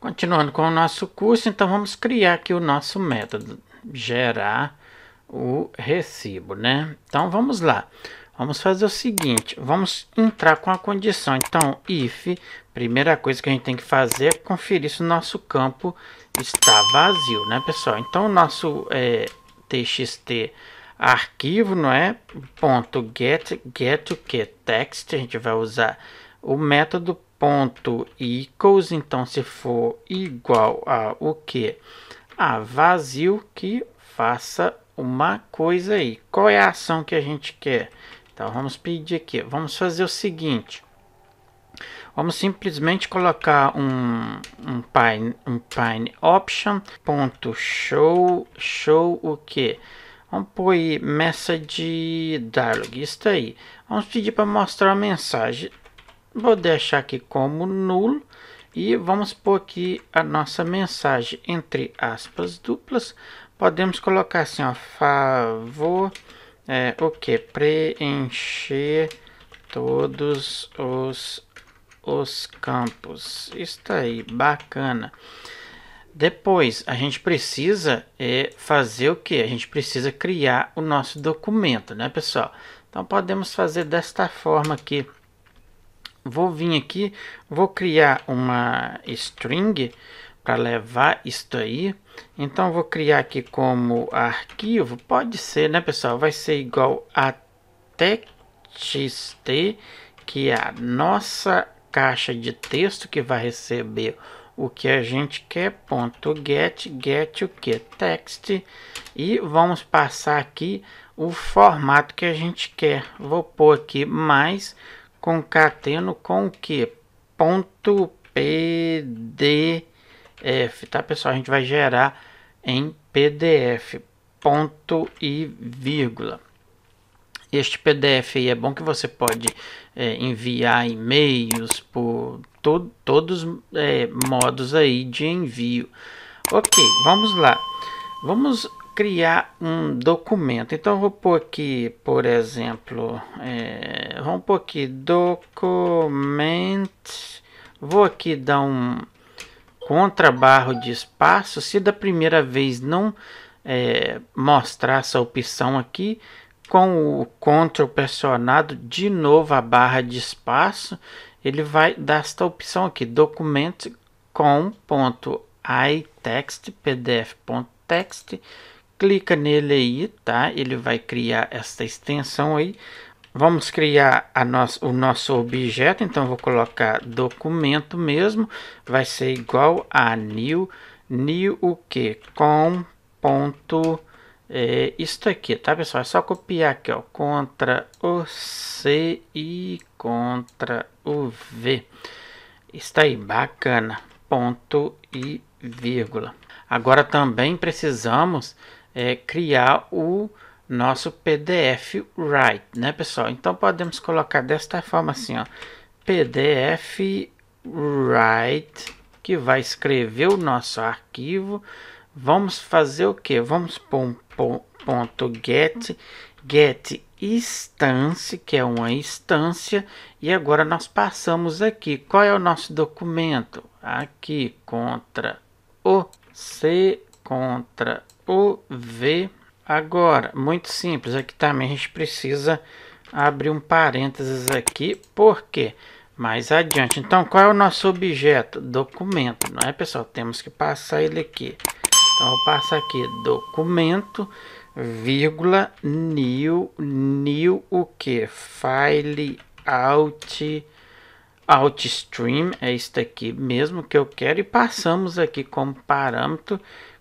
Continuando com o nosso curso, então vamos criar aqui o nosso método, gerar o recibo, né? Então vamos lá. Vamos fazer o seguinte, vamos entrar com a condição. Então, if, primeira coisa que a gente tem que fazer é conferir se o nosso campo está vazio, né, pessoal? Então, o nosso é, txt arquivo, não é? Ponto .get, get que? Text, a gente vai usar o método ponto equals, então se for igual a o que? A vazio que faça uma coisa aí. Qual é a ação que a gente quer? Então vamos pedir aqui, vamos fazer o seguinte. Vamos simplesmente colocar um, um pine, um pine option ponto show show o que? Vamos pôr aí message dialog, isso aí. Vamos pedir para mostrar a mensagem. Vou deixar aqui como nulo e vamos pôr aqui a nossa mensagem entre aspas duplas. Podemos colocar assim, ó, favor, é, o que? Preencher todos os, os campos. Está aí, bacana. Depois, a gente precisa é, fazer o que? A gente precisa criar o nosso documento, né, pessoal? Então, podemos fazer desta forma aqui vou vir aqui, vou criar uma string para levar isso aí. Então vou criar aqui como arquivo, pode ser, né, pessoal? Vai ser igual a txt, que é a nossa caixa de texto que vai receber o que a gente quer, ponto get, get o que? Text, e vamos passar aqui o formato que a gente quer. Vou pôr aqui mais concateno com o que? Ponto PDF, tá pessoal? A gente vai gerar em PDF, ponto e vírgula. Este PDF aí é bom que você pode é, enviar e-mails por to todos é, modos aí de envio. Ok, vamos lá. Vamos criar um documento. Então, vou pôr aqui, por exemplo, é, vamos pôr aqui document. Vou aqui dar um contra barra de espaço. Se da primeira vez não é, mostrar essa opção aqui, com o Ctrl pressionado de novo a barra de espaço, ele vai dar esta opção aqui, documento com ponto itext pdf.text clica nele aí, tá? Ele vai criar esta extensão aí. Vamos criar a nosso, o nosso objeto, então vou colocar documento mesmo, vai ser igual a new, new o que? com ponto, é, isto aqui, tá pessoal? É só copiar aqui, ó, contra o C e contra o V. Está aí, bacana, ponto e vírgula. Agora também precisamos é, criar o nosso PDF Write, né, pessoal? Então podemos colocar desta forma assim, ó, PDF Write, que vai escrever o nosso arquivo. Vamos fazer o que? Vamos pôr um ponto get, get instance, que é uma instância, e agora nós passamos aqui. Qual é o nosso documento? Aqui, contra o C contra o V. Agora, muito simples, aqui também a gente precisa abrir um parênteses aqui, porque mais adiante. Então, qual é o nosso objeto? Documento, não é, pessoal? Temos que passar ele aqui. Então, vou passar aqui, documento, vírgula, new, new o que? File, out, outstream, é isso aqui mesmo que eu quero. E passamos aqui como parâmetro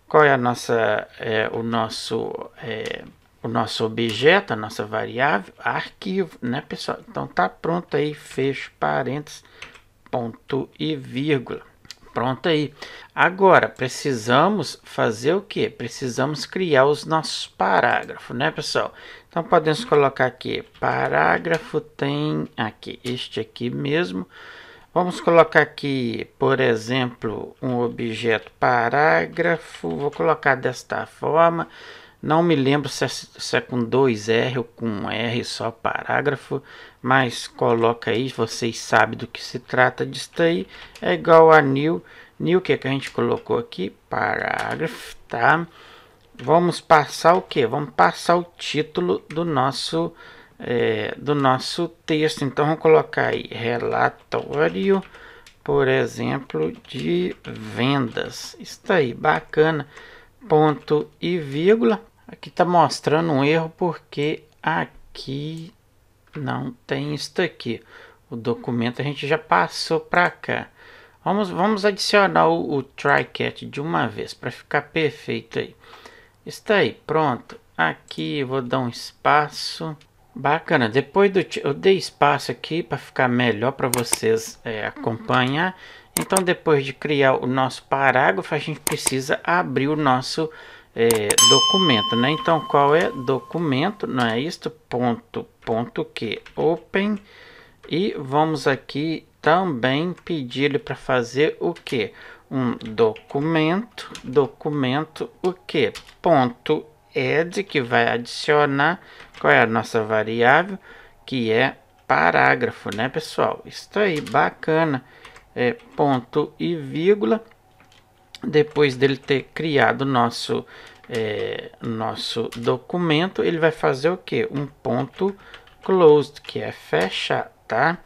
qual é a nossa é, o nosso é, o nosso objeto, a nossa variável, arquivo, né, pessoal? Então tá pronto aí, fecho parênteses, ponto e vírgula. Pronto aí. Agora precisamos fazer o que? Precisamos criar os nossos parágrafos, né, pessoal? Então podemos colocar aqui parágrafo tem aqui este aqui mesmo. Vamos colocar aqui, por exemplo, um objeto parágrafo. Vou colocar desta forma. Não me lembro se é, se é com dois r ou com um R só parágrafo, mas coloca aí, vocês sabem do que se trata disso aí. É igual a new, new que, é que a gente colocou aqui, parágrafo, tá? Vamos passar o que? Vamos passar o título do nosso é, do nosso texto. Então, vamos colocar aí relatório, por exemplo, de vendas. Está aí, bacana. Ponto e vírgula. Aqui está mostrando um erro porque aqui não tem isso aqui. O documento a gente já passou para cá. Vamos, vamos adicionar o, o try-catch de uma vez para ficar perfeito aí. Está aí, pronto. Aqui vou dar um espaço Bacana, depois do eu dei espaço aqui para ficar melhor para vocês é, uhum. acompanhar. Então depois de criar o nosso parágrafo, a gente precisa abrir o nosso é, documento, né? Então qual é documento, não é isto? Ponto, ponto que, open. E vamos aqui também pedir ele para fazer o que? Um documento, documento o que? Ponto add que vai adicionar qual é a nossa variável, que é parágrafo, né, pessoal? Isso aí, bacana. É, ponto e vírgula. Depois dele ter criado nosso, é, nosso documento, ele vai fazer o que? Um ponto closed, que é fechar, tá?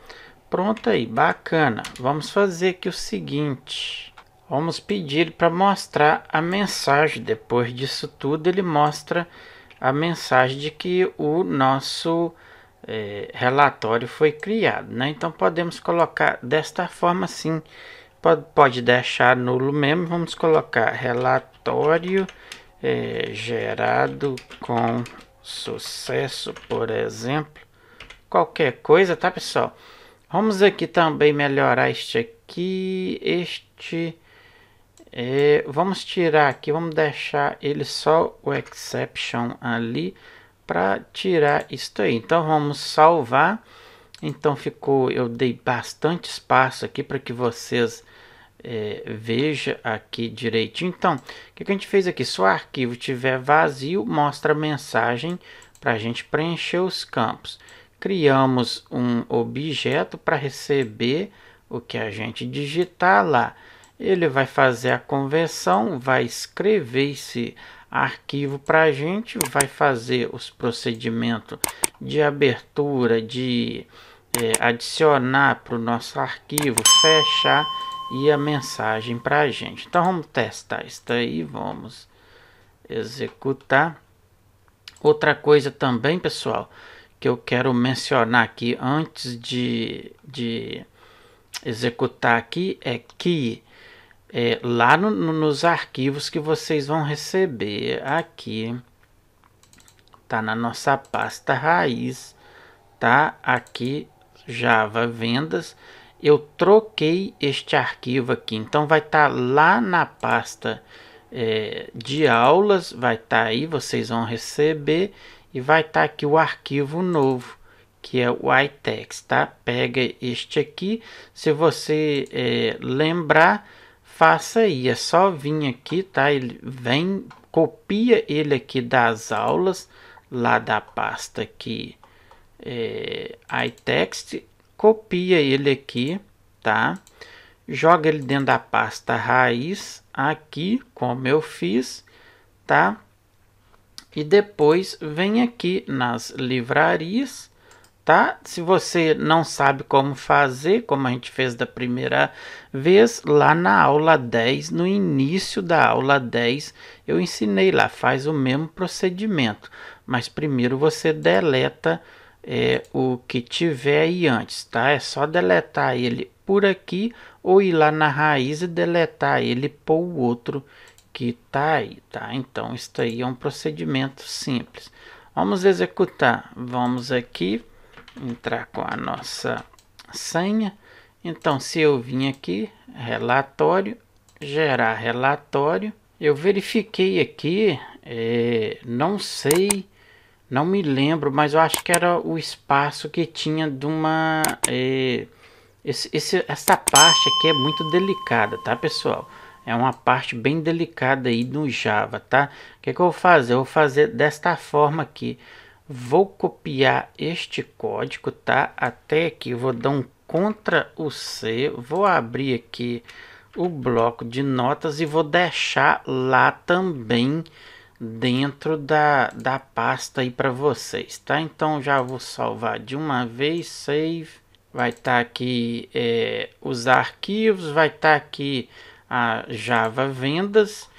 Pronto aí, bacana. Vamos fazer aqui o seguinte. Vamos pedir para mostrar a mensagem. Depois disso tudo, ele mostra a mensagem de que o nosso é, relatório foi criado. Né? Então podemos colocar desta forma sim. Pode, pode deixar nulo mesmo. Vamos colocar relatório é, gerado com sucesso, por exemplo. Qualquer coisa, tá pessoal? Vamos aqui também melhorar este aqui, este é, vamos tirar aqui, vamos deixar ele só o exception ali para tirar isso aí. Então vamos salvar. Então ficou, eu dei bastante espaço aqui para que vocês é, vejam aqui direitinho. Então, o que, que a gente fez aqui? Se o arquivo tiver vazio, mostra a mensagem para a gente preencher os campos. Criamos um objeto para receber o que a gente digitar lá. Ele vai fazer a conversão, vai escrever esse arquivo para a gente, vai fazer os procedimentos de abertura, de é, adicionar para o nosso arquivo, fechar e a mensagem para a gente. Então vamos testar isso aí, vamos executar. Outra coisa também, pessoal, que eu quero mencionar aqui antes de, de executar aqui é que é, lá no, no, nos arquivos que vocês vão receber aqui tá na nossa pasta raiz tá aqui Java vendas eu troquei este arquivo aqui então vai estar tá lá na pasta é, de aulas vai estar tá aí vocês vão receber e vai estar tá aqui o arquivo novo que é o iText, tá? Pega este aqui. Se você é, lembrar, faça aí, é só vir aqui, tá? Ele vem, copia ele aqui das aulas, lá da pasta aqui, é, iText, copia ele aqui, tá? Joga ele dentro da pasta raiz, aqui, como eu fiz, tá? E depois vem aqui nas livrarias, tá? Se você não sabe como fazer, como a gente fez da primeira vez, lá na aula 10, no início da aula 10, eu ensinei lá, faz o mesmo procedimento, mas primeiro você deleta é, o que tiver aí antes, tá? É só deletar ele por aqui ou ir lá na raiz e deletar ele por o outro que tá aí, tá? Então, isso aí é um procedimento simples. Vamos executar. Vamos aqui entrar com a nossa senha. Então, se eu vim aqui, relatório, gerar relatório, eu verifiquei aqui, é, não sei, não me lembro, mas eu acho que era o espaço que tinha de uma... É, esse, esse, essa parte aqui é muito delicada, tá pessoal? É uma parte bem delicada aí no Java, tá? O que, que eu vou fazer? Eu vou fazer desta forma aqui. Vou copiar este código, tá? Até aqui, vou dar um CTRL o C, vou abrir aqui o bloco de notas e vou deixar lá também dentro da, da pasta aí para vocês, tá? Então já vou salvar de uma vez, save, vai estar tá aqui é, os arquivos, vai estar tá aqui a Java Vendas,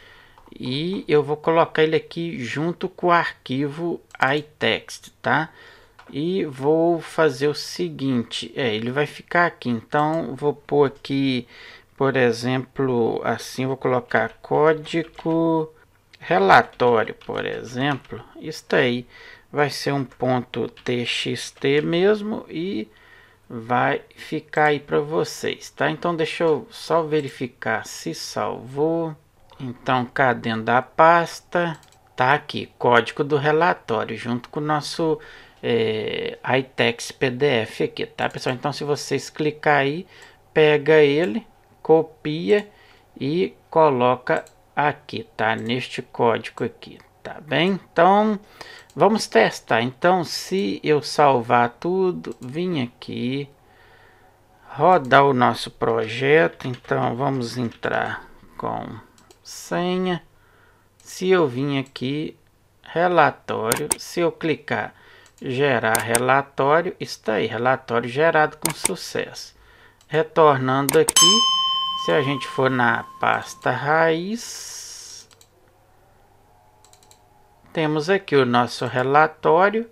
e eu vou colocar ele aqui junto com o arquivo iText, tá? E vou fazer o seguinte, é, ele vai ficar aqui, então vou pôr aqui, por exemplo, assim, vou colocar código relatório, por exemplo, isto aí vai ser um ponto txt mesmo e vai ficar aí para vocês, tá? Então deixa eu só verificar se salvou. Então, cá dentro da pasta, tá aqui, código do relatório, junto com o nosso é, eh, PDF aqui, tá, pessoal? Então, se vocês clicar aí, pega ele, copia e coloca aqui, tá? Neste código aqui, tá bem? Então, vamos testar. Então, se eu salvar tudo, vim aqui, rodar o nosso projeto. Então, vamos entrar com senha. Se eu vim aqui, relatório, se eu clicar gerar relatório, está aí, relatório gerado com sucesso. Retornando aqui, se a gente for na pasta raiz, temos aqui o nosso relatório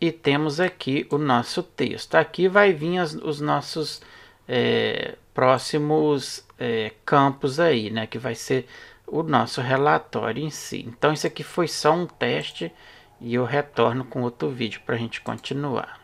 e temos aqui o nosso texto. Aqui vai vir as, os nossos é, próximos é, campos aí, né? Que vai ser o nosso relatório em si. Então, isso aqui foi só um teste e eu retorno com outro vídeo para a gente continuar.